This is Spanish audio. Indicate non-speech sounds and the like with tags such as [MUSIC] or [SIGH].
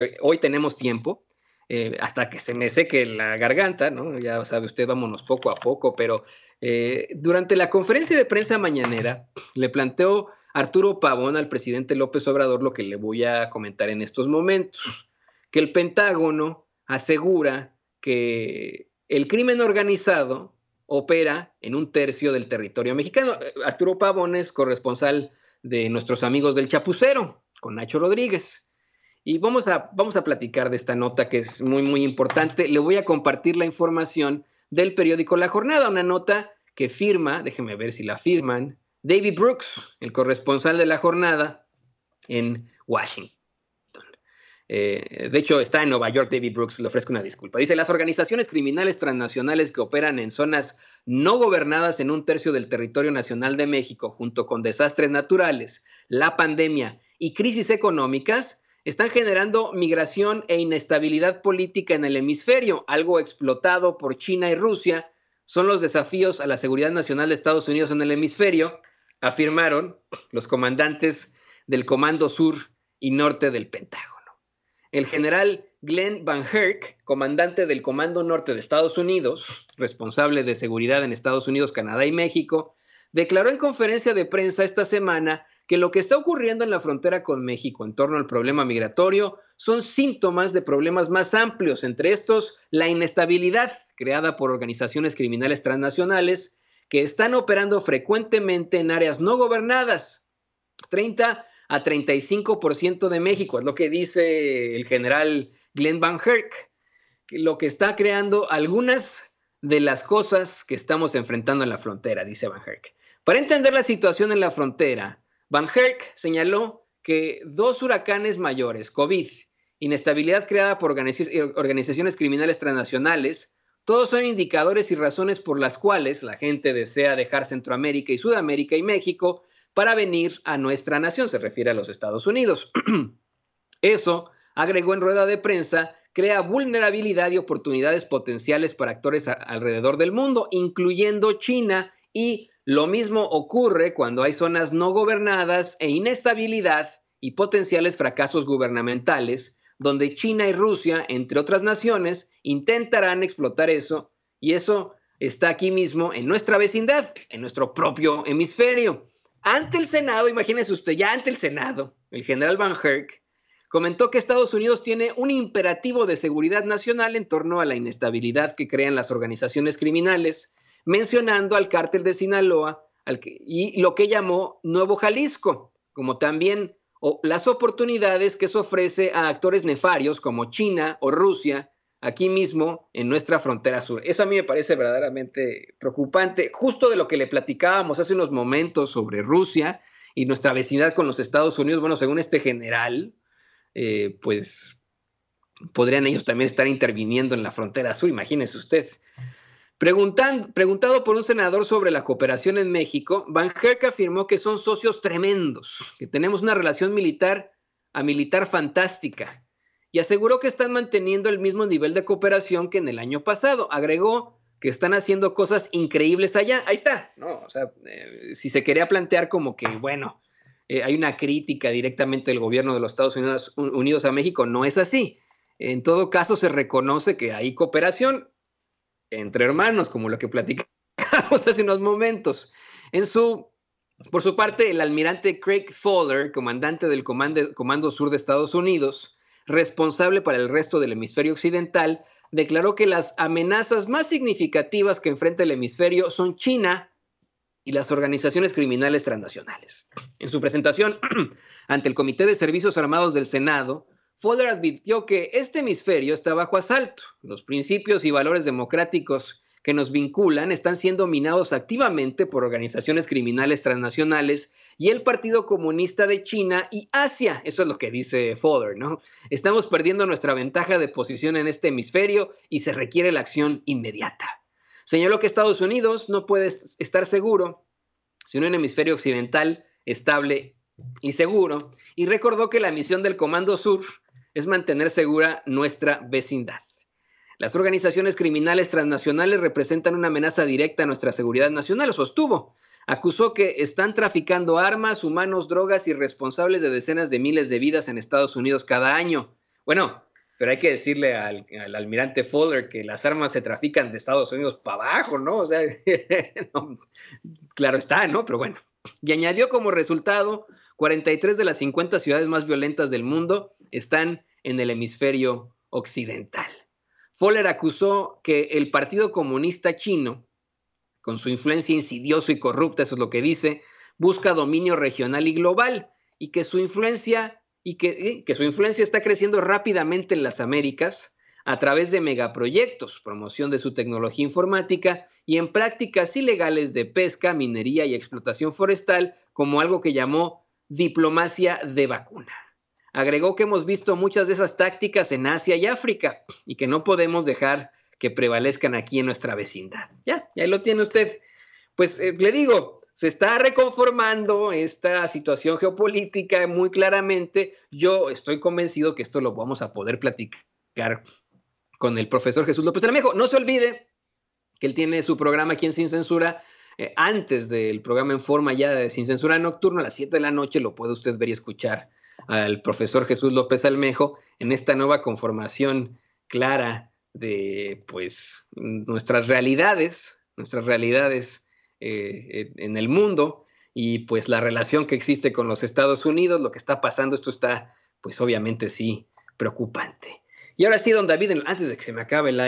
Eh, hoy tenemos tiempo, eh, hasta que se me seque la garganta, ¿no? Ya sabe usted, vámonos poco a poco, pero eh, durante la conferencia de prensa mañanera le planteó Arturo Pavón al presidente López Obrador lo que le voy a comentar en estos momentos, que el Pentágono asegura que el crimen organizado opera en un tercio del territorio mexicano. Arturo Pavón es corresponsal de nuestros amigos del Chapucero, con Nacho Rodríguez. Y vamos a, vamos a platicar de esta nota que es muy, muy importante. Le voy a compartir la información del periódico La Jornada, una nota que firma, déjenme ver si la firman, David Brooks, el corresponsal de La Jornada en Washington. Eh, de hecho, está en Nueva York David Brooks, le ofrezco una disculpa. Dice, las organizaciones criminales transnacionales que operan en zonas no gobernadas en un tercio del territorio nacional de México, junto con desastres naturales, la pandemia y crisis económicas, están generando migración e inestabilidad política en el hemisferio, algo explotado por China y Rusia. Son los desafíos a la seguridad nacional de Estados Unidos en el hemisferio, afirmaron los comandantes del Comando Sur y Norte del Pentágono. El general Glenn Van Herk, comandante del Comando Norte de Estados Unidos, responsable de seguridad en Estados Unidos, Canadá y México, declaró en conferencia de prensa esta semana que lo que está ocurriendo en la frontera con México en torno al problema migratorio son síntomas de problemas más amplios, entre estos la inestabilidad creada por organizaciones criminales transnacionales que están operando frecuentemente en áreas no gobernadas. 30 a 35% de México, es lo que dice el general Glenn Van Herk, lo que está creando algunas de las cosas que estamos enfrentando en la frontera, dice Van Herk. Para entender la situación en la frontera, Van Herk señaló que dos huracanes mayores, COVID, inestabilidad creada por eh, organizaciones criminales transnacionales, todos son indicadores y razones por las cuales la gente desea dejar Centroamérica y Sudamérica y México para venir a nuestra nación, se refiere a los Estados Unidos. [CLEARS THROAT] Eso, agregó en rueda de prensa, crea vulnerabilidad y oportunidades potenciales para actores alrededor del mundo, incluyendo China y lo mismo ocurre cuando hay zonas no gobernadas e inestabilidad y potenciales fracasos gubernamentales, donde China y Rusia, entre otras naciones, intentarán explotar eso, y eso está aquí mismo en nuestra vecindad, en nuestro propio hemisferio. Ante el Senado, imagínese usted, ya ante el Senado, el general Van Herk comentó que Estados Unidos tiene un imperativo de seguridad nacional en torno a la inestabilidad que crean las organizaciones criminales mencionando al cártel de Sinaloa al y lo que llamó Nuevo Jalisco, como también las oportunidades que se ofrece a actores nefarios como China o Rusia, aquí mismo en nuestra frontera sur. Eso a mí me parece verdaderamente preocupante, justo de lo que le platicábamos hace unos momentos sobre Rusia y nuestra vecindad con los Estados Unidos. Bueno, según este general, eh, pues podrían ellos también estar interviniendo en la frontera sur, imagínese usted. Preguntan, preguntado por un senador sobre la cooperación en México, Van Herk afirmó que son socios tremendos, que tenemos una relación militar a militar fantástica, y aseguró que están manteniendo el mismo nivel de cooperación que en el año pasado. Agregó que están haciendo cosas increíbles allá. Ahí está, ¿no? O sea, eh, si se quería plantear como que, bueno, eh, hay una crítica directamente del gobierno de los Estados Unidos, Unidos a México, no es así. En todo caso, se reconoce que hay cooperación, entre hermanos, como lo que platicamos [LAUGHS] hace unos momentos. por su parte, el almirante Craig Fowler, comandante del Comando, Comando Sur de Estados Unidos, responsable para el resto del hemisferio occidental, declaró que las amenazas más significativas que enfrenta el hemisferio son China y las organizaciones criminales transnacionales. En su presentación [CLEARS THROAT] ante el Comité de Servicios Armados del Senado, Fowler advirtió que este hemisferio está bajo asalto. Los principios y valores democráticos que nos vinculan están siendo minados activamente por organizaciones criminales transnacionales y el Partido Comunista de China y Asia. Eso es lo que dice Fowler, ¿no? Estamos perdiendo nuestra ventaja de posición en este hemisferio y se requiere la acción inmediata. Señaló que Estados Unidos no puede estar seguro sino un hemisferio occidental estable y seguro, y recordó que la misión del Comando Sur es mantener segura nuestra vecindad. Las organizaciones criminales transnacionales representan una amenaza directa a nuestra seguridad nacional, sostuvo. Acusó que están traficando armas, humanos, drogas y responsables de decenas de miles de vidas en Estados Unidos cada año. Bueno, pero hay que decirle al, almirante Fuller que las armas se trafican de Estados Unidos para abajo, ¿no? O sea, [LAUGHS] claro está, ¿no? Pero bueno. Y añadió como resultado, 43 de las 50 ciudades más violentas del mundo están en el hemisferio occidental. Fuller acusó que el Partido Comunista Chino, con su influencia insidiosa y corrupta, eso es lo que dice, busca dominio regional y global y que su influencia y que, eh, que su influencia está creciendo rápidamente en las Américas a través de megaproyectos, promoción de su tecnología informática y en prácticas ilegales de pesca, minería y explotación forestal como algo que llamó diplomacia de vacuna. Agregó que hemos visto muchas de esas tácticas en Asia y África y que no podemos dejar que prevalezcan aquí en nuestra vecindad. Ya, ahí lo tiene usted. Pues eh, le digo, se está reconformando esta situación geopolítica muy claramente. Yo estoy convencido que esto lo vamos a poder platicar con el profesor Jesús López Tramejo. No se olvide que él tiene su programa aquí en Sin Censura. Eh, antes del programa en forma ya de Sin Censura Nocturno, a las 7 de la noche lo puede usted ver y escuchar al profesor Jesús López Almejo en esta nueva conformación clara de pues nuestras realidades, nuestras realidades eh, en el mundo y pues la relación que existe con los Estados Unidos, lo que está pasando, esto está pues obviamente sí preocupante. Y ahora sí, don David, antes de que se me acabe la